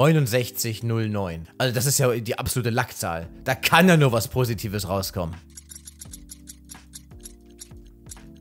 69,09. Also das ist ja die absolute Lackzahl. Da kann ja nur was Positives rauskommen.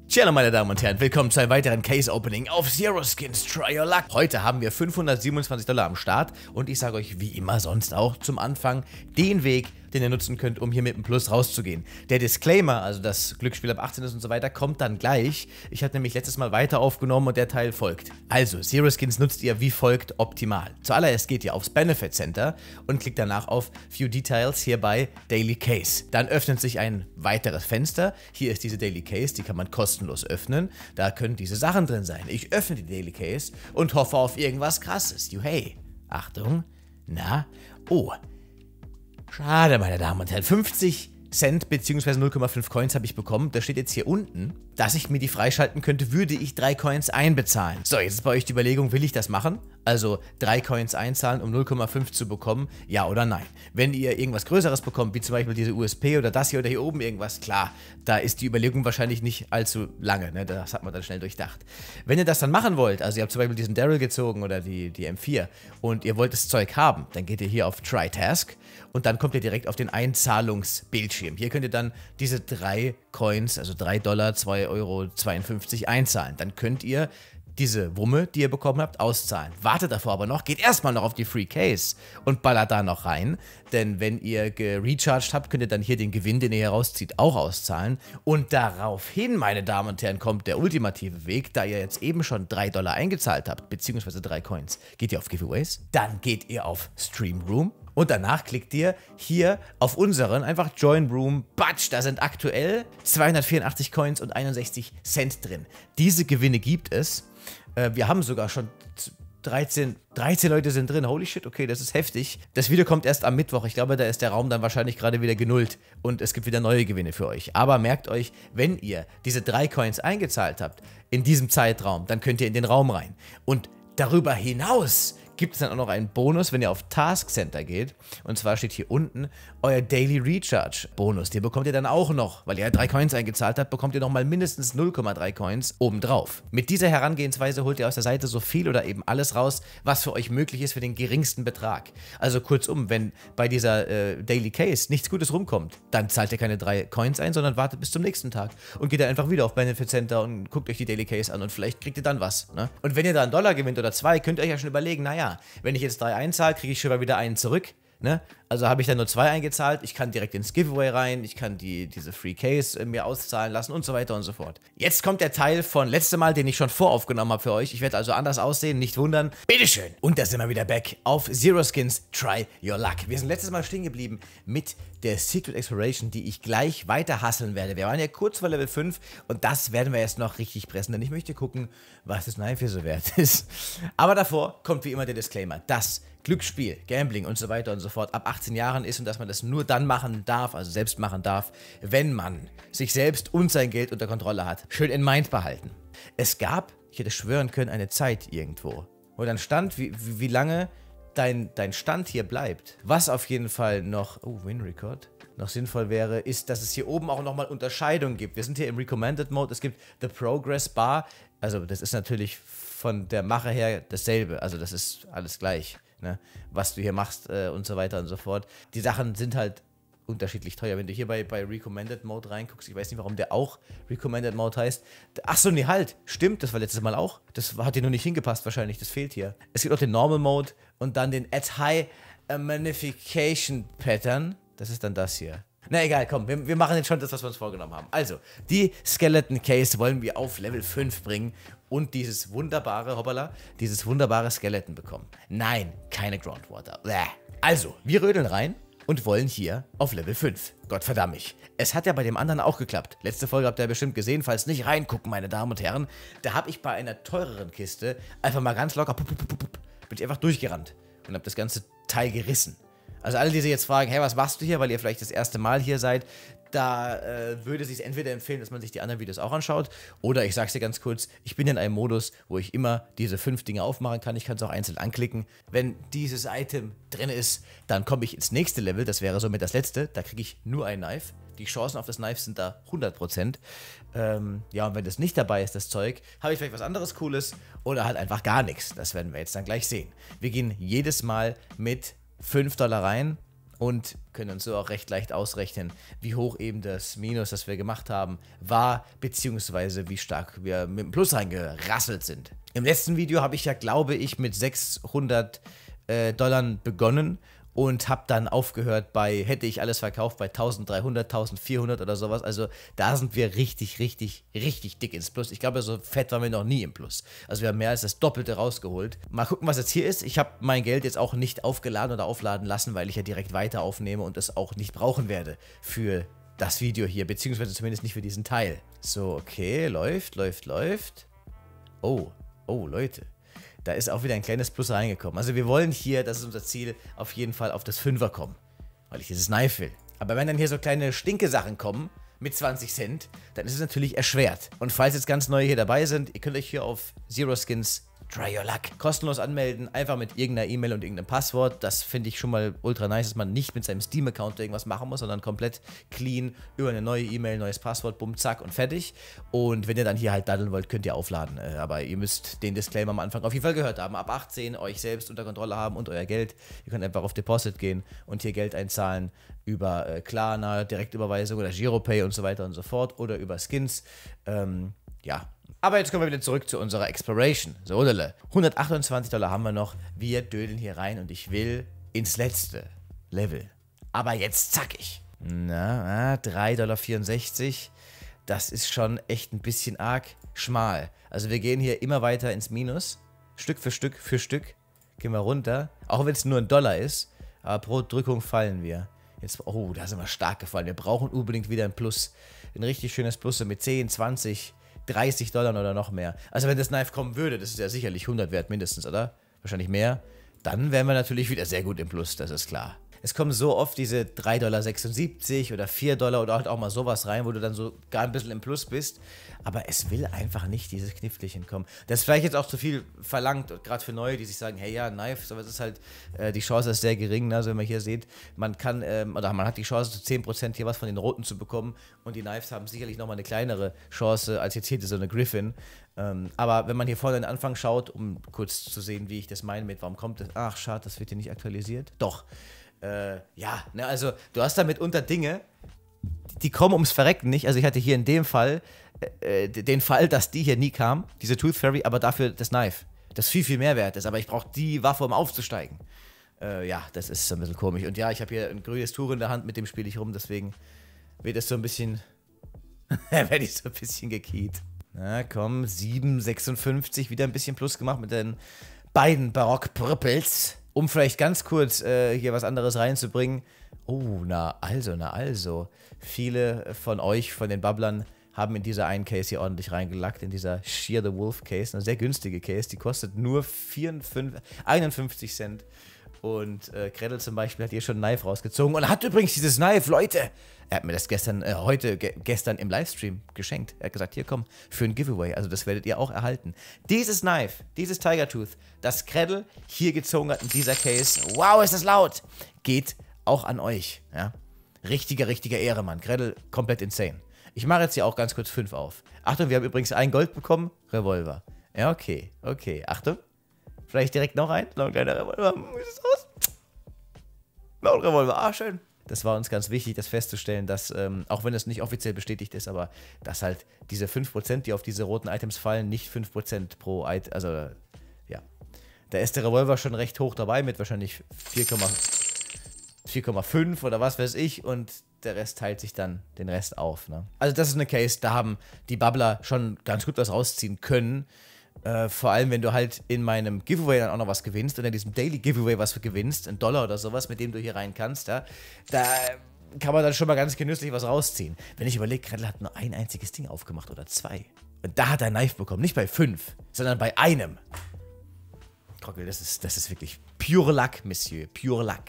Ciao meine Damen und Herren, willkommen zu einem weiteren Case Opening auf Zero Skins Try Your Luck. Heute haben wir 527 Dollar am Start und ich sage euch wie immer sonst auch zum Anfang den Weg, den ihr nutzen könnt, um hier mit dem Plus rauszugehen. Der Disclaimer, also das Glücksspiel ab 18 ist und so weiter, kommt dann gleich. Ich hatte nämlich letztes Mal weiter aufgenommen und der Teil folgt. Also, Zero Skins nutzt ihr wie folgt optimal. Zuallererst geht ihr aufs Benefit Center und klickt danach auf Few Details, hier bei Daily Case. Dann öffnet sich ein weiteres Fenster. Hier ist diese Daily Case, die kann man kostenlos öffnen. Da können diese Sachen drin sein. Ich öffne die Daily Case und hoffe auf irgendwas krasses. You hey. Achtung. Na? Oh, Schade, meine Damen und Herren. 50 Cent bzw. 0,5 Coins habe ich bekommen. Da steht jetzt hier unten, dass ich mir die freischalten könnte, würde ich drei Coins einbezahlen. So, jetzt ist bei euch die Überlegung, will ich das machen? Also drei Coins einzahlen, um 0,5 zu bekommen, ja oder nein. Wenn ihr irgendwas Größeres bekommt, wie zum Beispiel diese USP oder das hier oder hier oben irgendwas, klar, da ist die Überlegung wahrscheinlich nicht allzu lange. Ne? Das hat man dann schnell durchdacht. Wenn ihr das dann machen wollt, also ihr habt zum Beispiel diesen Daryl gezogen oder die, die M4 und ihr wollt das Zeug haben, dann geht ihr hier auf Try Task und dann kommt ihr direkt auf den Einzahlungsbildschirm. Hier könnt ihr dann diese drei Coins, also 3 Dollar, 2,52 Euro, einzahlen. Dann könnt ihr diese Wumme, die ihr bekommen habt, auszahlen. Wartet davor aber noch, geht erstmal noch auf die Free Case und ballert da noch rein. Denn wenn ihr gerecharged habt, könnt ihr dann hier den Gewinn, den ihr herauszieht, auch auszahlen. Und daraufhin, meine Damen und Herren, kommt der ultimative Weg, da ihr jetzt eben schon 3 Dollar eingezahlt habt, beziehungsweise 3 Coins. Geht ihr auf Giveaways? Dann geht ihr auf Stream Room und danach klickt ihr hier auf unseren, einfach Join Room, batsch, da sind aktuell 284 Coins und 61 Cent drin. Diese Gewinne gibt es. Äh, wir haben sogar schon 13, 13 Leute sind drin. Holy shit, okay, das ist heftig. Das Video kommt erst am Mittwoch. Ich glaube, da ist der Raum dann wahrscheinlich gerade wieder genullt und es gibt wieder neue Gewinne für euch. Aber merkt euch, wenn ihr diese drei Coins eingezahlt habt in diesem Zeitraum, dann könnt ihr in den Raum rein. Und darüber hinaus gibt es dann auch noch einen Bonus, wenn ihr auf Task Center geht. Und zwar steht hier unten euer Daily Recharge Bonus. Den bekommt ihr dann auch noch, weil ihr ja drei Coins eingezahlt habt, bekommt ihr nochmal mindestens 0,3 Coins obendrauf. Mit dieser Herangehensweise holt ihr aus der Seite so viel oder eben alles raus, was für euch möglich ist für den geringsten Betrag. Also kurzum, wenn bei dieser äh, Daily Case nichts Gutes rumkommt, dann zahlt ihr keine drei Coins ein, sondern wartet bis zum nächsten Tag und geht dann einfach wieder auf Benefit Center und guckt euch die Daily Case an und vielleicht kriegt ihr dann was. Ne? Und wenn ihr da einen Dollar gewinnt oder zwei, könnt ihr euch ja schon überlegen, naja, naja, wenn ich jetzt drei einzahle, kriege ich schon mal wieder einen zurück. Ne? Also habe ich dann nur zwei eingezahlt, ich kann direkt ins Giveaway rein, ich kann die, diese Free Case äh, mir auszahlen lassen und so weiter und so fort. Jetzt kommt der Teil von letztem Mal, den ich schon voraufgenommen habe für euch. Ich werde also anders aussehen, nicht wundern. Bitteschön! Und da sind wir wieder back auf Zero Skins Try Your Luck. Wir sind letztes Mal stehen geblieben mit der Secret Exploration, die ich gleich weiter hasseln werde. Wir waren ja kurz vor Level 5 und das werden wir jetzt noch richtig pressen, denn ich möchte gucken, was das Nein für so wert ist. Aber davor kommt wie immer der Disclaimer, dass Glücksspiel, Gambling und so weiter und so fort ab 18 Jahren ist und dass man das nur dann machen darf, also selbst machen darf, wenn man sich selbst und sein Geld unter Kontrolle hat. Schön in Mind behalten. Es gab, ich hätte schwören können, eine Zeit irgendwo, wo dann stand, wie, wie, wie lange dein, dein Stand hier bleibt. Was auf jeden Fall noch, oh, Win-Record, noch sinnvoll wäre, ist, dass es hier oben auch nochmal Unterscheidungen gibt. Wir sind hier im Recommended Mode, es gibt The Progress Bar, also das ist natürlich von der Mache her dasselbe, also das ist alles gleich, ne? was du hier machst äh, und so weiter und so fort. Die Sachen sind halt unterschiedlich teuer. Wenn du hier bei, bei Recommended Mode reinguckst, ich weiß nicht, warum der auch Recommended Mode heißt. Achso, nee, halt. Stimmt, das war letztes Mal auch. Das hat dir nur nicht hingepasst wahrscheinlich, das fehlt hier. Es gibt auch den Normal Mode und dann den At High äh, Magnification Pattern. Das ist dann das hier. Na egal, komm, wir, wir, machen jetzt schon das, was wir uns vorgenommen haben. Also, die Skeleton Case wollen wir auf Level 5 bringen und dieses wunderbare, hoppala, dieses wunderbare Skeleton bekommen. Nein, keine Groundwater. Bäh. Also, wir rödeln rein und wollen hier auf Level 5. Gott verdamm mich. Es hat ja bei dem anderen auch geklappt. Letzte Folge habt ihr bestimmt gesehen, falls nicht reingucken, meine Damen und Herren. Da habe ich bei einer teureren Kiste einfach mal ganz locker pup, pup, pup, bin ich einfach durchgerannt und habe das ganze Teil gerissen. Also alle, die sich jetzt fragen, hey, was machst du hier, weil ihr vielleicht das erste Mal hier seid, da äh, würde sich entweder empfehlen, dass man sich die anderen Videos auch anschaut, oder ich sage es dir ganz kurz, ich bin in einem Modus, wo ich immer diese fünf Dinge aufmachen kann. Ich kann es auch einzeln anklicken. Wenn dieses Item drin ist, dann komme ich ins nächste Level. Das wäre somit das letzte. Da kriege ich nur ein Knife. Die Chancen auf das Knife sind da 100%. Ähm, ja, und wenn das nicht dabei ist, das Zeug, habe ich vielleicht was anderes Cooles oder halt einfach gar nichts. Das werden wir jetzt dann gleich sehen. Wir gehen jedes Mal mit 5 Dollar rein und können uns so auch recht leicht ausrechnen, wie hoch eben das Minus, das wir gemacht haben, war, beziehungsweise wie stark wir mit dem Plus reingerasselt sind. Im letzten Video habe ich ja, glaube ich, mit 600 äh, Dollar begonnen und habe dann aufgehört bei, hätte ich alles verkauft, bei 1300, 1400 oder sowas. Also da sind wir richtig, richtig, richtig dick ins Plus. Ich glaube, so fett waren wir noch nie im Plus. Also wir haben mehr als das Doppelte rausgeholt. Mal gucken, was jetzt hier ist. Ich habe mein Geld jetzt auch nicht aufgeladen oder aufladen lassen, weil ich ja direkt weiter aufnehme und es auch nicht brauchen werde für das Video hier, beziehungsweise zumindest nicht für diesen Teil. So, okay, läuft, läuft, läuft. Oh, oh, Leute da ist auch wieder ein kleines Plus reingekommen. Also wir wollen hier, das ist unser Ziel, auf jeden Fall auf das Fünfer kommen, weil ich dieses Knife will. Aber wenn dann hier so kleine Stinke-Sachen kommen, mit 20 Cent, dann ist es natürlich erschwert. Und falls jetzt ganz neue hier dabei sind, ihr könnt euch hier auf Zero Skins Try Your Luck. Kostenlos anmelden, einfach mit irgendeiner E-Mail und irgendeinem Passwort. Das finde ich schon mal ultra nice, dass man nicht mit seinem Steam-Account irgendwas machen muss, sondern komplett clean über eine neue E-Mail, neues Passwort, bumm, zack und fertig. Und wenn ihr dann hier halt daddeln wollt, könnt ihr aufladen. Äh, aber ihr müsst den Disclaimer am Anfang auf jeden Fall gehört haben. Ab 18 euch selbst unter Kontrolle haben und euer Geld. Ihr könnt einfach auf Deposit gehen und hier Geld einzahlen über äh, Klarna, Direktüberweisung oder Giropay und so weiter und so fort oder über Skins. Ähm, ja, aber jetzt kommen wir wieder zurück zu unserer Exploration. So, Lille. 128 Dollar haben wir noch. Wir dödeln hier rein und ich will ins letzte Level. Aber jetzt zack ich. Na, 3,64 ah, Dollar. Das ist schon echt ein bisschen arg schmal. Also wir gehen hier immer weiter ins Minus. Stück für Stück für Stück gehen wir runter. Auch wenn es nur ein Dollar ist. Aber pro Drückung fallen wir. Jetzt, oh, da sind wir stark gefallen. Wir brauchen unbedingt wieder ein Plus. Ein richtig schönes Plus mit 10, 20, 30 Dollar oder noch mehr. Also wenn das Knife kommen würde, das ist ja sicherlich 100 wert mindestens, oder? Wahrscheinlich mehr. Dann wären wir natürlich wieder sehr gut im Plus, das ist klar es kommen so oft diese 3,76 Dollar oder 4 Dollar oder halt auch mal sowas rein, wo du dann so gar ein bisschen im Plus bist. Aber es will einfach nicht dieses Kniffelchen kommen. Das ist vielleicht jetzt auch zu viel verlangt, gerade für Neue, die sich sagen, hey ja, Knives, aber es ist halt, äh, die Chance ist sehr gering. Ne? Also wenn man hier sieht, man kann, ähm, oder man hat die Chance, zu 10% hier was von den Roten zu bekommen. Und die Knives haben sicherlich nochmal eine kleinere Chance, als jetzt hier so eine Griffin. Ähm, aber wenn man hier vorne an den Anfang schaut, um kurz zu sehen, wie ich das meine mit, warum kommt das? Ach, schade, das wird hier nicht aktualisiert. Doch äh, ja, ne, also du hast da mitunter Dinge, die kommen ums Verrecken nicht. Also ich hatte hier in dem Fall äh, äh den Fall, dass die hier nie kam, diese Tooth Fairy, aber dafür das Knife, das viel, viel mehr wert ist. Aber ich brauche die Waffe, um aufzusteigen. Äh, ja, das ist so ein bisschen komisch. Und ja, ich habe hier ein grünes Tuch in der Hand, mit dem spiele ich rum, deswegen wird es so ein bisschen, werde ich so ein bisschen gekiet. Na komm, 7,56, wieder ein bisschen Plus gemacht mit den beiden Barock-Prüppels um vielleicht ganz kurz äh, hier was anderes reinzubringen. Oh, na also, na also. Viele von euch, von den Bubblern, haben in dieser einen Case hier ordentlich reingelackt, in dieser Shear the Wolf Case. Eine sehr günstige Case, die kostet nur 54, 51 Cent. Und äh, Gretel zum Beispiel hat hier schon ein Knife rausgezogen und hat übrigens dieses Knife, Leute. Er hat mir das gestern, äh, heute, ge gestern im Livestream geschenkt. Er hat gesagt, hier komm, für ein Giveaway. Also das werdet ihr auch erhalten. Dieses Knife, dieses Tiger Tooth, das Gretel hier gezogen hat in dieser Case, wow, ist das laut, geht auch an euch. Ja? Richtiger, richtiger Ehre, Mann. Gretel, komplett insane. Ich mache jetzt hier auch ganz kurz fünf auf. Achtung, wir haben übrigens ein Gold bekommen, Revolver. Ja, okay, okay. Achtung. Vielleicht direkt noch ein? Noch ein kleiner Revolver. Ist Laut ah, schön. Das war uns ganz wichtig, das festzustellen, dass, ähm, auch wenn es nicht offiziell bestätigt ist, aber dass halt diese 5%, die auf diese roten Items fallen, nicht 5% pro Item, also ja. Da ist der Revolver schon recht hoch dabei mit wahrscheinlich 4,5 oder was weiß ich und der Rest teilt sich dann den Rest auf. Ne? Also das ist eine Case, da haben die Bubbler schon ganz gut was rausziehen können. Äh, vor allem, wenn du halt in meinem Giveaway dann auch noch was gewinnst und in diesem Daily Giveaway was gewinnst, ein Dollar oder sowas, mit dem du hier rein kannst, ja, da kann man dann schon mal ganz genüsslich was rausziehen. Wenn ich überlege, Gretel hat nur ein einziges Ding aufgemacht oder zwei. Und da hat er ein Knife bekommen. Nicht bei fünf, sondern bei einem. Krockel, das ist, das ist wirklich pure Luck, Monsieur. Pure Luck.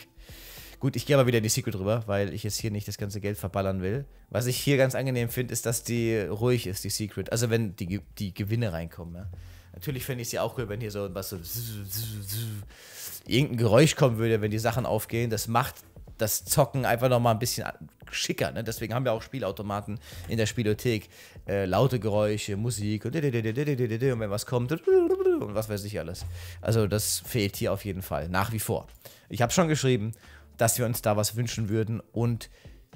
Gut, ich gehe aber wieder in die Secret rüber, weil ich jetzt hier nicht das ganze Geld verballern will. Was ich hier ganz angenehm finde, ist, dass die ruhig ist, die Secret. Also wenn die, die Gewinne reinkommen. Ja. Natürlich fände ich sie ja auch cool, wenn hier so was so irgendein Geräusch kommen würde, wenn die Sachen aufgehen. Das macht das Zocken einfach nochmal ein bisschen schicker. Ne? Deswegen haben wir auch Spielautomaten in der Spielothek. Äh, laute Geräusche, Musik und, und wenn was kommt und was weiß ich alles. Also das fehlt hier auf jeden Fall, nach wie vor. Ich habe schon geschrieben, dass wir uns da was wünschen würden und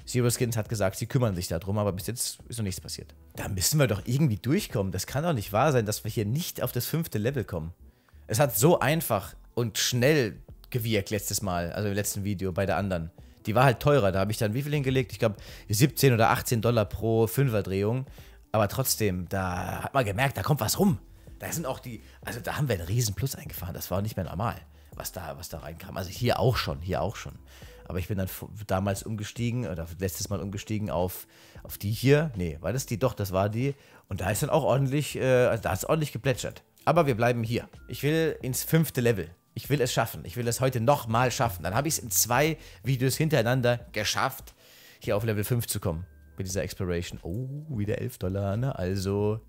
Zero Skins hat gesagt, sie kümmern sich darum, aber bis jetzt ist noch nichts passiert. Da müssen wir doch irgendwie durchkommen. Das kann doch nicht wahr sein, dass wir hier nicht auf das fünfte Level kommen. Es hat so einfach und schnell gewirkt letztes Mal, also im letzten Video bei der anderen. Die war halt teurer, da habe ich dann wie viel hingelegt? Ich glaube 17 oder 18 Dollar pro Fünferdrehung. Aber trotzdem, da hat man gemerkt, da kommt was rum. Da sind auch die, also da haben wir einen riesen Plus eingefahren, das war nicht mehr normal was da, was da reinkam. Also hier auch schon, hier auch schon. Aber ich bin dann damals umgestiegen, oder letztes Mal umgestiegen auf, auf die hier. Nee, war das die? Doch, das war die. Und da ist dann auch ordentlich, äh, also da ist ordentlich geplätschert. Aber wir bleiben hier. Ich will ins fünfte Level. Ich will es schaffen. Ich will es heute nochmal schaffen. Dann habe ich es in zwei Videos hintereinander geschafft, hier auf Level 5 zu kommen. Mit dieser Exploration. Oh, wieder 11 Dollar, ne? Also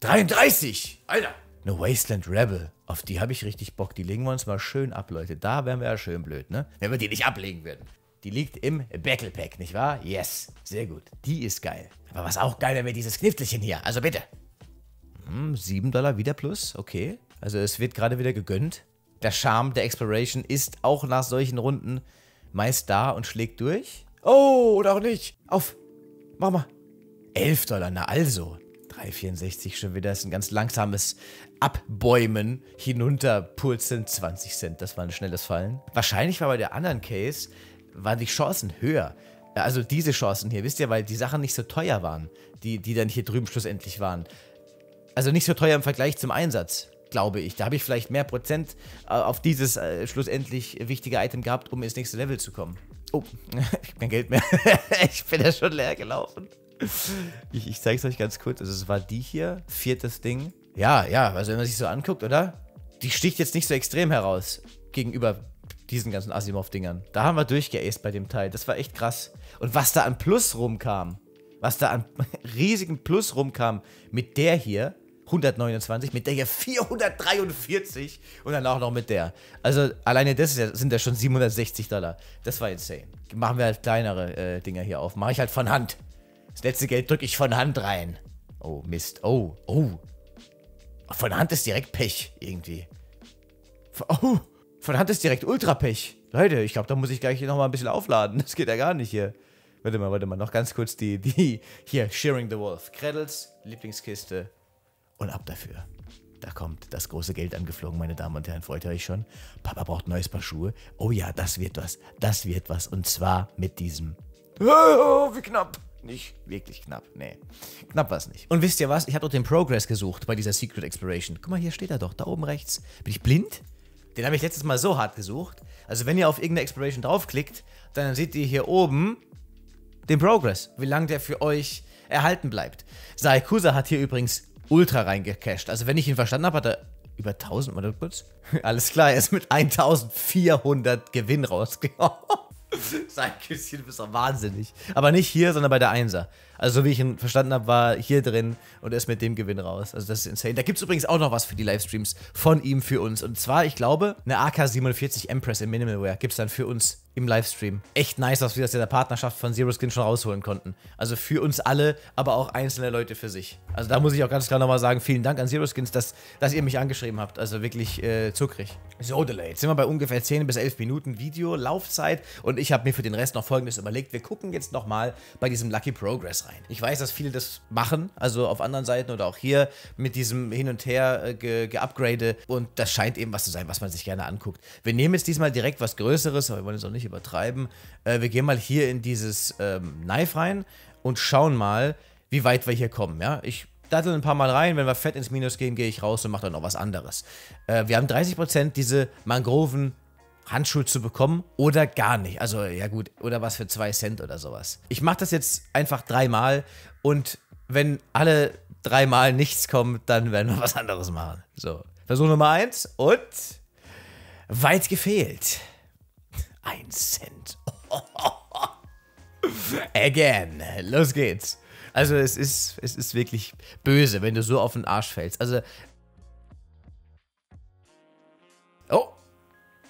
33! Alter! eine Wasteland Rebel. Auf die habe ich richtig Bock. Die legen wir uns mal schön ab, Leute. Da wären wir ja schön blöd, ne? Wenn wir die nicht ablegen würden. Die liegt im Battle Pack, nicht wahr? Yes, sehr gut. Die ist geil. Aber was auch geil wäre, dieses Kniftelchen hier. Also bitte. Hm, 7 Dollar wieder plus, okay. Also es wird gerade wieder gegönnt. Der Charme der Exploration ist auch nach solchen Runden meist da und schlägt durch. Oh, oder auch nicht. Auf, mach mal. 11 Dollar, na also. 364 schon wieder. Das ist ein ganz langsames Abbäumen, hinunterpulsen, 20 Cent. Das war ein schnelles Fallen. Wahrscheinlich war bei der anderen Case, waren die Chancen höher. Also diese Chancen hier, wisst ihr, weil die Sachen nicht so teuer waren, die, die dann hier drüben schlussendlich waren. Also nicht so teuer im Vergleich zum Einsatz, glaube ich. Da habe ich vielleicht mehr Prozent äh, auf dieses äh, schlussendlich wichtige Item gehabt, um ins nächste Level zu kommen. Oh, ich habe kein Geld mehr. ich bin ja schon leer gelaufen. ich, ich zeige es euch ganz kurz. Also es war die hier, viertes Ding. Ja, ja, also wenn man sich so anguckt, oder? Die sticht jetzt nicht so extrem heraus gegenüber diesen ganzen Asimov-Dingern. Da haben wir durchgeäst bei dem Teil. Das war echt krass. Und was da an Plus rumkam, was da an riesigen Plus rumkam mit der hier, 129, mit der hier 443 und dann auch noch mit der. Also alleine das ja, sind ja schon 760 Dollar. Das war insane. Machen wir halt kleinere äh, Dinger hier auf. Mache ich halt von Hand. Das letzte Geld drücke ich von Hand rein. Oh, Mist. Oh, oh. Von Hand ist direkt Pech, irgendwie. Oh, von Hand ist direkt Ultra-Pech. Leute, ich glaube, da muss ich gleich nochmal ein bisschen aufladen. Das geht ja gar nicht hier. Warte mal, warte mal. Noch ganz kurz die, die, hier, Shearing the Wolf. Cradles, Lieblingskiste. Und ab dafür. Da kommt das große Geld angeflogen, meine Damen und Herren. Freut ihr euch schon? Papa braucht ein neues Paar Schuhe. Oh ja, das wird was. Das wird was. Und zwar mit diesem. Oh, wie knapp nicht wirklich knapp. Nee. Knapp war es nicht. Und wisst ihr was? Ich habe doch den Progress gesucht bei dieser Secret Exploration. Guck mal, hier steht er doch. Da oben rechts. Bin ich blind? Den habe ich letztes Mal so hart gesucht. Also wenn ihr auf irgendeine Exploration draufklickt, dann seht ihr hier oben den Progress. Wie lange der für euch erhalten bleibt. Saikusa hat hier übrigens Ultra reingecached. Also wenn ich ihn verstanden habe, hat er über 1000, oder kurz? Alles klar, er ist mit 1400 Gewinn rausgekommen. Seilküsschen, du bist doch wahnsinnig. Aber nicht hier, sondern bei der Einser. Also so wie ich ihn verstanden habe, war hier drin und ist mit dem Gewinn raus. Also das ist insane. Da gibt es übrigens auch noch was für die Livestreams von ihm für uns. Und zwar, ich glaube, eine AK-47 Empress im Minimalware gibt es dann für uns im Livestream. Echt nice, dass wir das in der Partnerschaft von Zero Skin schon rausholen konnten. Also für uns alle, aber auch einzelne Leute für sich. Also da muss ich auch ganz klar nochmal sagen, vielen Dank an Zero Skins, dass, dass ihr mich angeschrieben habt. Also wirklich äh, zuckrig. So, Delay. Jetzt sind wir bei ungefähr 10 bis 11 Minuten Video, Laufzeit und ich habe mir für den Rest noch Folgendes überlegt. Wir gucken jetzt nochmal bei diesem Lucky Progress rein. Ich weiß, dass viele das machen, also auf anderen Seiten oder auch hier mit diesem Hin und Her äh, ge geupgrade und das scheint eben was zu sein, was man sich gerne anguckt. Wir nehmen jetzt diesmal direkt was Größeres, aber wir wollen jetzt auch nicht übertreiben. Äh, wir gehen mal hier in dieses ähm, Knife rein und schauen mal, wie weit wir hier kommen. Ja, ich dattel ein paar Mal rein. Wenn wir fett ins Minus gehen, gehe ich raus und mache dann noch was anderes. Äh, wir haben 30% diese Mangroven Handschuhe zu bekommen oder gar nicht. Also, ja gut, oder was für zwei Cent oder sowas. Ich mache das jetzt einfach dreimal und wenn alle dreimal nichts kommt, dann werden wir was anderes machen. So, Versuch Nummer eins und weit gefehlt. Ein Cent. Again. Los geht's. Also es ist, es ist wirklich böse, wenn du so auf den Arsch fällst. Also. Oh.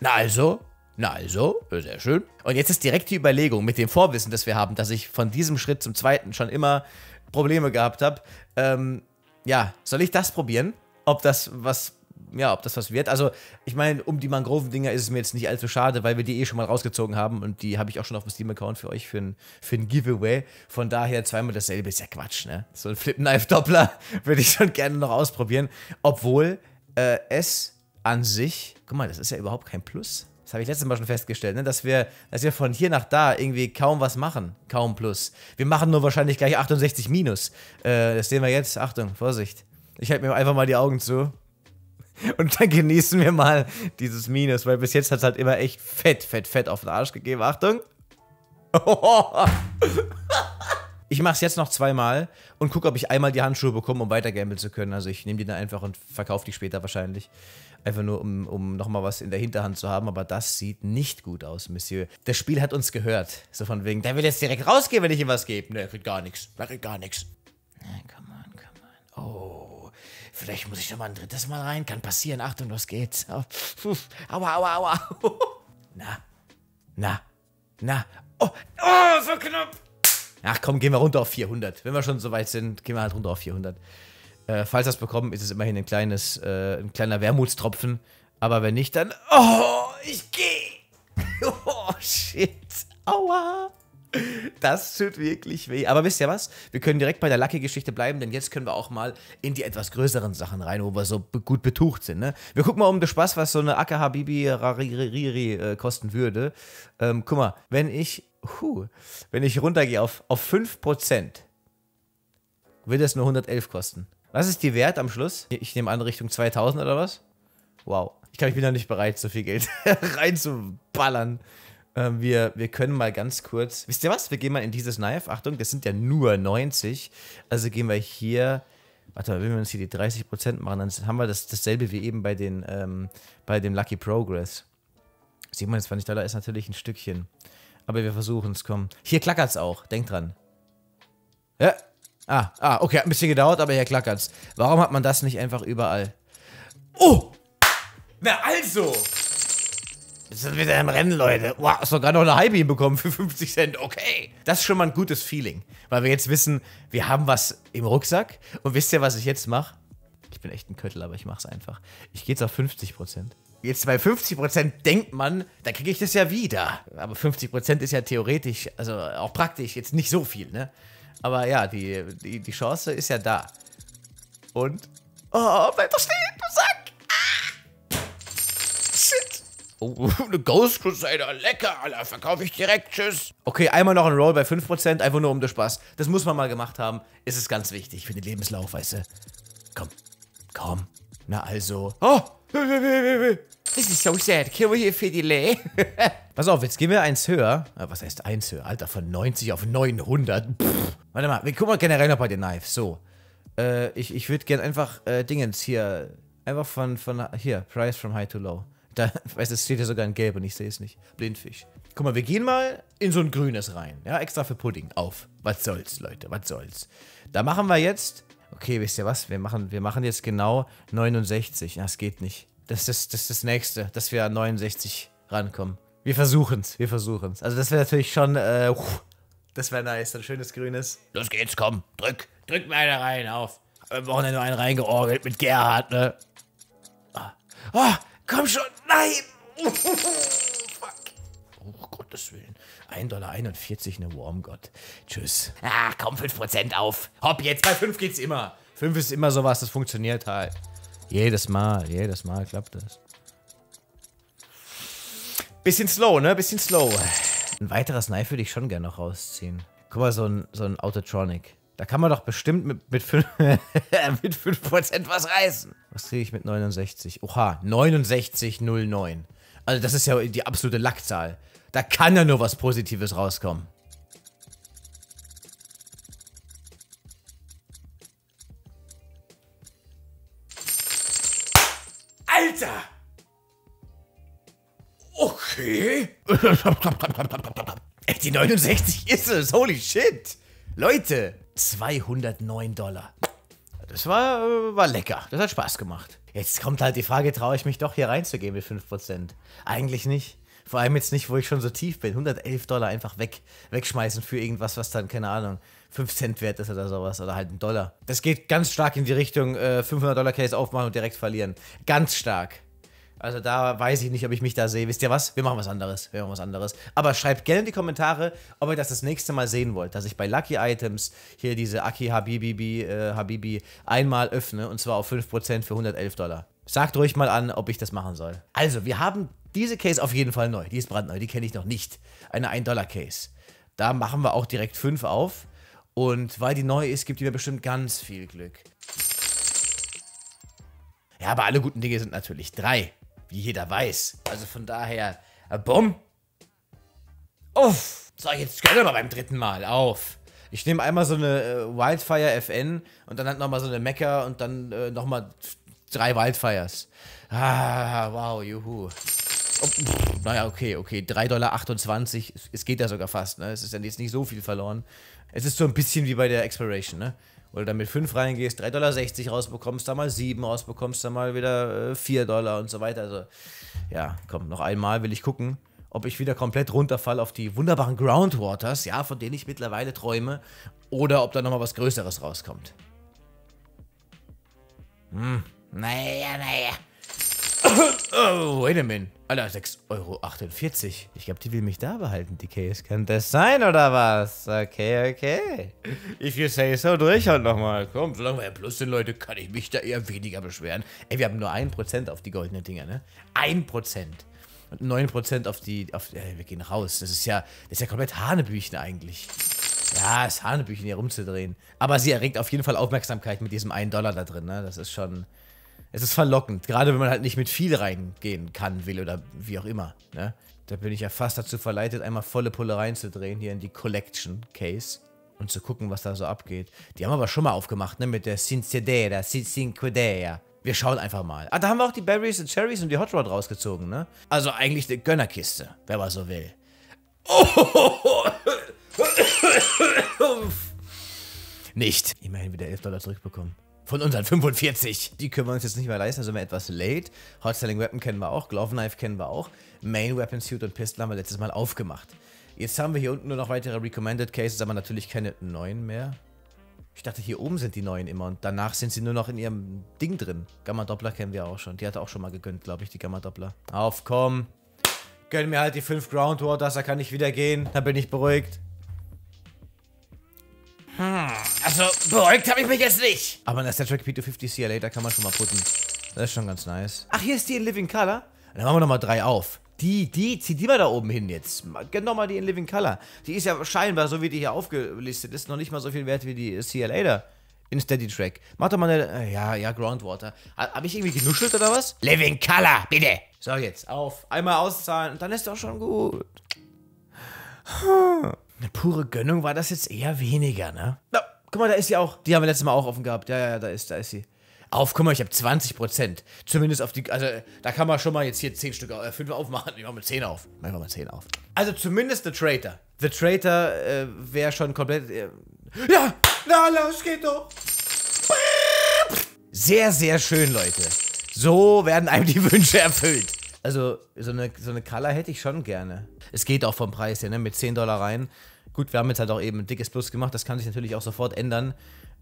Na also. Na also, sehr schön. Und jetzt ist direkt die Überlegung mit dem Vorwissen, das wir haben, dass ich von diesem Schritt zum zweiten schon immer Probleme gehabt habe. Ähm, ja, soll ich das probieren? Ob das was ja, ob das was wird. Also, ich meine, um die Mangrovendinger ist es mir jetzt nicht allzu schade, weil wir die eh schon mal rausgezogen haben und die habe ich auch schon auf dem Steam-Account für euch für ein, für ein Giveaway. Von daher zweimal dasselbe ist ja Quatsch, ne? So ein Flip-Knife-Doppler würde ich schon gerne noch ausprobieren. Obwohl äh, es an sich, guck mal, das ist ja überhaupt kein Plus. Das habe ich letztes Mal schon festgestellt, ne? dass, wir, dass wir von hier nach da irgendwie kaum was machen. Kaum Plus. Wir machen nur wahrscheinlich gleich 68 Minus. Äh, das sehen wir jetzt. Achtung, Vorsicht. Ich halte mir einfach mal die Augen zu. Und dann genießen wir mal dieses Minus, weil bis jetzt hat es halt immer echt fett, fett, fett auf den Arsch gegeben. Achtung! Ich mache es jetzt noch zweimal und gucke, ob ich einmal die Handschuhe bekomme, um weiter gambeln zu können. Also ich nehme die dann einfach und verkaufe die später wahrscheinlich. Einfach nur, um, um nochmal was in der Hinterhand zu haben. Aber das sieht nicht gut aus, Monsieur. Das Spiel hat uns gehört. So von wegen, der will jetzt direkt rausgehen, wenn ich ihm was gebe. Ne, er kriegt gar nichts. Er kriegt gar nichts. Na, come on, come on. Oh. Vielleicht muss ich schon mal ein drittes Mal rein. Kann passieren. Achtung, los geht's. Aua, aua, aua. Na, na, na. Oh, oh, so knapp. Ach komm, gehen wir runter auf 400. Wenn wir schon so weit sind, gehen wir halt runter auf 400. Äh, falls das bekommen, ist es immerhin ein kleines, äh, ein kleiner Wermutstropfen. Aber wenn nicht, dann... Oh, ich gehe. Oh, shit. Aua. Das tut wirklich weh. Aber wisst ihr was? Wir können direkt bei der Lucky-Geschichte bleiben, denn jetzt können wir auch mal in die etwas größeren Sachen rein, wo wir so gut betucht sind. Ne? Wir gucken mal um den Spaß, was so eine Akka Habibi Raririri äh, kosten würde. Ähm, guck mal, wenn ich, huh, wenn ich runtergehe auf, auf 5%, wird es nur 111 kosten. Was ist die Wert am Schluss? Ich nehme an Richtung 2000 oder was? Wow. Ich glaube, ich bin da nicht bereit, so viel Geld reinzuballern. Ähm, wir, wir können mal ganz kurz. Wisst ihr was? Wir gehen mal in dieses Knife. Achtung, das sind ja nur 90. Also gehen wir hier. Warte, mal, wenn wir uns hier die 30% machen, dann haben wir das, dasselbe wie eben bei, den, ähm, bei dem Lucky Progress. 27 Dollar ist natürlich ein Stückchen. Aber wir versuchen es, komm. Hier klackert es auch, denkt dran. Ja. Ah, ah, okay, hat ein bisschen gedauert, aber hier klackert es. Warum hat man das nicht einfach überall? Oh! Na also! Wir sind wieder im Rennen, Leute. Wow, hast doch gerade noch eine halbe bekommen für 50 Cent. Okay. Das ist schon mal ein gutes Feeling. Weil wir jetzt wissen, wir haben was im Rucksack. Und wisst ihr, was ich jetzt mache? Ich bin echt ein Köttel, aber ich mache es einfach. Ich gehe jetzt auf 50 Prozent. Jetzt bei 50 Prozent denkt man, da kriege ich das ja wieder. Aber 50 Prozent ist ja theoretisch, also auch praktisch, jetzt nicht so viel, ne? Aber ja, die, die, die Chance ist ja da. Und. Oh, weiter stehen, du Sack! Oh, eine Ghost Crusader, lecker, Alter, verkaufe ich direkt, tschüss. Okay, einmal noch ein Roll bei 5%, einfach nur um den Spaß. Das muss man mal gemacht haben, ist es ganz wichtig für den Lebenslauf, weißt du. Komm, komm, na also. Oh, this is so sad, can we hear for delay? Pass auf, jetzt gehen wir eins höher. Ah, was heißt eins höher? Alter, von 90 auf 900. Pff. Warte mal, wir gucken mal generell noch bei den Knives, so. Äh, ich ich würde gerne einfach äh, Dingens hier, einfach von, von, hier, Price from High to Low. Da, weiß, du, es steht ja sogar in gelb und ich sehe es nicht. Blindfisch. Guck mal, wir gehen mal in so ein grünes rein. Ja, extra für Pudding. Auf. Was soll's, Leute, was soll's. Da machen wir jetzt... Okay, wisst ihr was? Wir machen, wir machen jetzt genau 69. Das geht nicht. Das ist das, das, das Nächste, dass wir an 69 rankommen. Wir versuchen's, wir versuchen's. Also das wäre natürlich schon... Äh, das wäre nice, ein schönes grünes. Los geht's, komm, drück, drück mal eine rein auf. Am Wochenende einen reingeorgelt mit Gerhard, ne? Ah, ah Komm schon, nein! Fuck. Oh Gottes Willen. 1,41 Dollar, eine Warmgott. Tschüss. Ah, komm, 5% auf. Hopp, jetzt bei 5 geht's immer. 5 ist immer sowas, das funktioniert halt. Jedes Mal, jedes Mal klappt das. Bisschen slow, ne? Bisschen slow. Ein weiteres Knife würde ich schon gerne noch rausziehen. Guck mal, so ein, so ein Autotronic. Da kann man doch bestimmt mit, mit, 5, mit 5% was reißen. Was kriege ich mit 69? Oha, 69,09. Also das ist ja die absolute Lackzahl. Da kann ja nur was Positives rauskommen. Alter! Okay. Die 69 ist es. Holy shit. Leute, 209 Dollar. Das war, äh, war lecker. Das hat Spaß gemacht. Jetzt kommt halt die Frage, traue ich mich doch hier reinzugehen mit 5%? Eigentlich nicht. Vor allem jetzt nicht, wo ich schon so tief bin. 111 Dollar einfach weg, wegschmeißen für irgendwas, was dann, keine Ahnung, 5 Cent wert ist oder sowas. Oder halt einen Dollar. Das geht ganz stark in die Richtung äh, 500 Dollar Case aufmachen und direkt verlieren. Ganz stark. Also da weiß ich nicht, ob ich mich da sehe. Wisst ihr was? Wir machen was anderes. Wir machen was anderes. Aber schreibt gerne in die Kommentare, ob ihr das das nächste Mal sehen wollt, dass ich bei Lucky Items hier diese Aki Habibi, äh, Habibi einmal öffne und zwar auf 5% für 111 Dollar. Sagt ruhig mal an, ob ich das machen soll. Also, wir haben diese Case auf jeden Fall neu. Die ist brandneu, die kenne ich noch nicht. Eine 1-Dollar-Case. Da machen wir auch direkt 5 auf. Und weil die neu ist, gibt die mir bestimmt ganz viel Glück. Ja, aber alle guten Dinge sind natürlich 3 wie jeder weiß. Also von daher, äh, bumm. Uff. So, jetzt gönn aber beim dritten Mal auf. Ich nehme einmal so eine äh, Wildfire FN und dann halt nochmal so eine Mecca und dann äh, nochmal drei Wildfires. Ah, wow, juhu. Oh, pff, naja, okay, okay. 3,28 Dollar. Es geht ja sogar fast, ne? Es ist ja jetzt nicht so viel verloren. Es ist so ein bisschen wie bei der Exploration, ne? Oder dann mit 5 reingehst, 3,60 Dollar rausbekommst, dann mal 7 rausbekommst, dann mal wieder 4 äh, Dollar und so weiter. Also, ja, komm, noch einmal will ich gucken, ob ich wieder komplett runterfalle auf die wunderbaren Groundwaters, ja, von denen ich mittlerweile träume, oder ob da nochmal was Größeres rauskommt. Hm, naja, naja oh, wait a minute. Alter, 6,48 Euro. Ich glaube, die will mich da behalten, die Case. Kann das sein, oder was? Okay, okay. If you say so, durch halt nochmal. Komm, solange wir ja plus sind, Leute, kann ich mich da eher weniger beschweren. Ey, wir haben nur 1% auf die goldenen Dinger, ne? 1%. Und 9% auf die... Auf, ey, wir gehen raus. Das ist ja... Das ist ja komplett Hanebüchen eigentlich. Ja, ist Hanebüchen, hier rumzudrehen. Aber sie erregt auf jeden Fall Aufmerksamkeit mit diesem 1 Dollar da drin, ne? Das ist schon es ist verlockend, gerade wenn man halt nicht mit viel reingehen kann, will oder wie auch immer. Ne? Da bin ich ja fast dazu verleitet, einmal volle Pulle reinzudrehen hier in die Collection Case und zu gucken, was da so abgeht. Die haben aber schon mal aufgemacht, ne, mit der Sincedera, Sincedera. Wir schauen einfach mal. Ah, da haben wir auch die Berries und Cherries und die Hot Rod rausgezogen, ne? Also eigentlich eine Gönnerkiste, wenn man so will. Oh! Nicht. Immerhin wieder 11 Dollar zurückbekommen von unseren 45. Die können wir uns jetzt nicht mehr leisten, also wir etwas late. Hot Selling Weapon kennen wir auch, Glove Knife kennen wir auch. Main Weapon Suit und Pistol haben wir letztes Mal aufgemacht. Jetzt haben wir hier unten nur noch weitere Recommended Cases, aber natürlich keine neuen mehr. Ich dachte, hier oben sind die neuen immer und danach sind sie nur noch in ihrem Ding drin. Gamma Doppler kennen wir auch schon. Die hatte auch schon mal gegönnt, glaube ich, die Gamma Doppler. Aufkommen. Gönn mir halt die 5 Ground Waters, da kann ich wieder gehen. Da bin ich beruhigt. Hm, also beäugt habe ich mich jetzt nicht. Aber in der Statue P250 CLA, da kann man schon mal putten. Das ist schon ganz nice. Ach, hier ist die in Living Color. Dann machen wir nochmal drei auf. Die, die, zieh die mal da oben hin jetzt. Genau mal die in Living Color. Die ist ja scheinbar, so wie die hier aufgelistet ist, noch nicht mal so viel wert wie die äh, CLA da. In Steady Track. Mach doch mal eine. Äh, ja, ja, Groundwater. Habe ich irgendwie genuschelt oder was? Living Color, bitte. So, jetzt auf. Einmal auszahlen und dann ist doch schon gut. Huh. Eine pure Gönnung war das jetzt eher weniger, ne? Na, guck mal, da ist sie auch. Die haben wir letztes Mal auch offen gehabt. Ja, ja, da ist, da ist sie. Auf, guck mal, ich habe 20 Zumindest auf die, also da kann man schon mal jetzt hier 10 Stück, äh, 5 aufmachen. Ich mache mal 10 auf. Machen wir mal 10 auf. Also zumindest The Traitor. The Traitor äh, wäre schon komplett, äh, ja, na los, geht doch. Sehr, sehr schön, Leute. So werden einem die Wünsche erfüllt. Also, so eine, so eine Color hätte ich schon gerne. Es geht auch vom Preis her, ne? Mit 10 Dollar rein Gut, wir haben jetzt halt auch eben ein dickes Plus gemacht, das kann sich natürlich auch sofort ändern.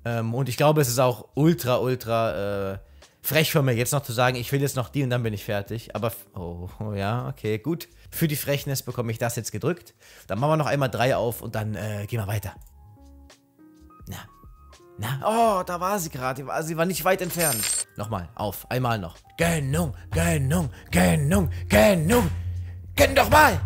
Ähm, und ich glaube, es ist auch ultra, ultra äh, frech von mir, jetzt noch zu sagen, ich will jetzt noch die und dann bin ich fertig. Aber, oh, ja, okay, gut. Für die Frechness bekomme ich das jetzt gedrückt. Dann machen wir noch einmal drei auf und dann äh, gehen wir weiter. Na, na, oh, da war sie gerade. Sie war nicht weit entfernt. Nochmal, auf, einmal noch. Genug, genug, genug, genug. Gönn doch mal!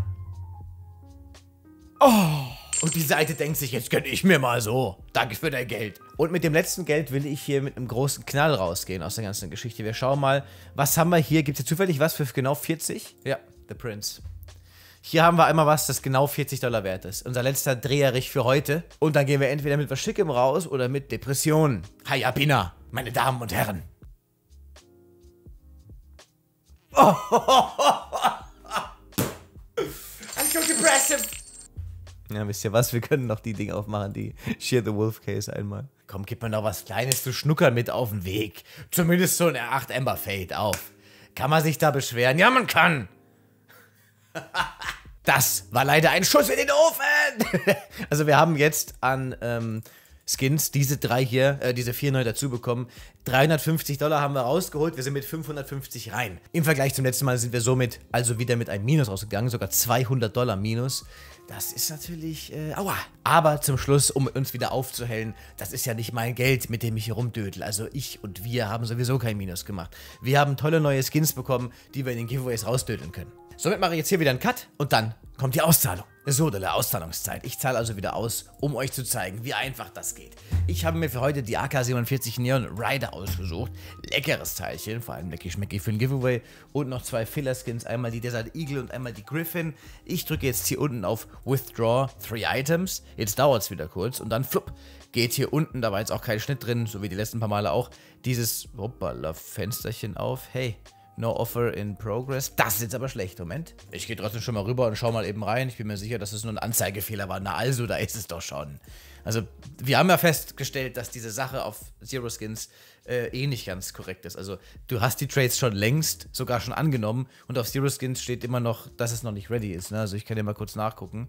Oh! Und die Seite denkt sich, jetzt gönne ich mir mal so. Danke für dein Geld. Und mit dem letzten Geld will ich hier mit einem großen Knall rausgehen aus der ganzen Geschichte. Wir schauen mal, was haben wir hier? Gibt es hier zufällig was für genau 40? Ja, The Prince. Hier haben wir einmal was, das genau 40 Dollar wert ist. Unser letzter Dreherich für heute. Und dann gehen wir entweder mit was Schickem raus oder mit Depressionen. Hi, Abina, meine Damen und Herren. Oh, ho, ho, ho. Ja, wisst ihr was? Wir können noch die Dinge aufmachen, die Shear the Wolf Case einmal. Komm, gib mir noch was Kleines zu schnuckern mit auf den Weg. Zumindest so ein R8 Ember Fade auf. Kann man sich da beschweren? Ja, man kann! Das war leider ein Schuss in den Ofen! also wir haben jetzt an ähm, Skins, diese drei hier, äh, diese vier neu dazu bekommen. 350 Dollar haben wir rausgeholt, wir sind mit 550 rein. Im Vergleich zum letzten Mal sind wir somit also wieder mit einem Minus rausgegangen, sogar 200 Dollar Minus. Das ist natürlich, äh, aua. Aber zum Schluss, um uns wieder aufzuhellen, das ist ja nicht mein Geld, mit dem ich hier rumdödel. Also ich und wir haben sowieso kein Minus gemacht. Wir haben tolle neue Skins bekommen, die wir in den Giveaways rausdödeln können. Somit mache ich jetzt hier wieder einen Cut und dann kommt die Auszahlung. So, der Auszahlungszeit. Ich zahle also wieder aus, um euch zu zeigen, wie einfach das geht. Ich habe mir für heute die AK-47 Neon Rider ausgesucht. Leckeres Teilchen, vor allem lecky schmecky für ein Giveaway. Und noch zwei Filler-Skins, einmal die Desert Eagle und einmal die Griffin. Ich drücke jetzt hier unten auf Withdraw Three Items. Jetzt dauert es wieder kurz und dann flupp geht hier unten, da war jetzt auch kein Schnitt drin, so wie die letzten paar Male auch, dieses, hoppala, Fensterchen auf. Hey, No offer in progress. Das ist jetzt aber schlecht. Moment. Ich gehe trotzdem schon mal rüber und schaue mal eben rein. Ich bin mir sicher, dass es nur ein Anzeigefehler war. Na also, da ist es doch schon. Also, wir haben ja festgestellt, dass diese Sache auf Zero Skins äh, eh nicht ganz korrekt ist. Also, du hast die Trades schon längst sogar schon angenommen und auf Zero Skins steht immer noch, dass es noch nicht ready ist. Ne? Also, ich kann dir mal kurz nachgucken.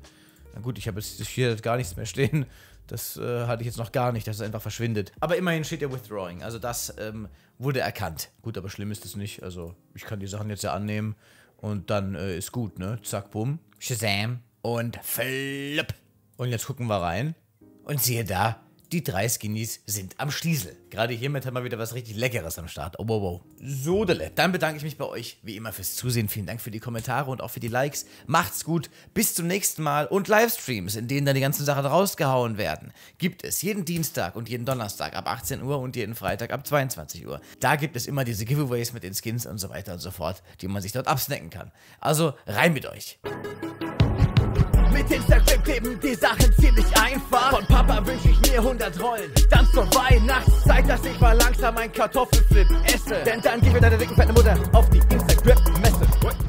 Na gut, ich habe jetzt hier gar nichts mehr stehen. Das äh, hatte ich jetzt noch gar nicht, dass es einfach verschwindet. Aber immerhin steht ja Withdrawing. Also das ähm, wurde erkannt. Gut, aber schlimm ist es nicht. Also ich kann die Sachen jetzt ja annehmen und dann äh, ist gut, ne? Zack, bumm. Shazam. Und flipp. Und jetzt gucken wir rein. Und siehe da, die drei Skinnies sind am Stiesel. Gerade hiermit haben wir wieder was richtig Leckeres am Start. Oh, wow, wow. So, Dele. Dann bedanke ich mich bei euch, wie immer, fürs Zusehen. Vielen Dank für die Kommentare und auch für die Likes. Macht's gut. Bis zum nächsten Mal. Und Livestreams, in denen dann die ganzen Sachen rausgehauen werden, gibt es jeden Dienstag und jeden Donnerstag ab 18 Uhr und jeden Freitag ab 22 Uhr. Da gibt es immer diese Giveaways mit den Skins und so weiter und so fort, die man sich dort absnacken kann. Also rein mit euch. Instagram kleben die Sachen ziemlich einfach. Von Papa wünsche ich mir 100 Rollen. Dann zur Weihnachtszeit, dass ich mal langsam ein Kartoffelflip esse. Denn dann gebe ich deine dicken fetten Mutter auf die Instagram-Messe.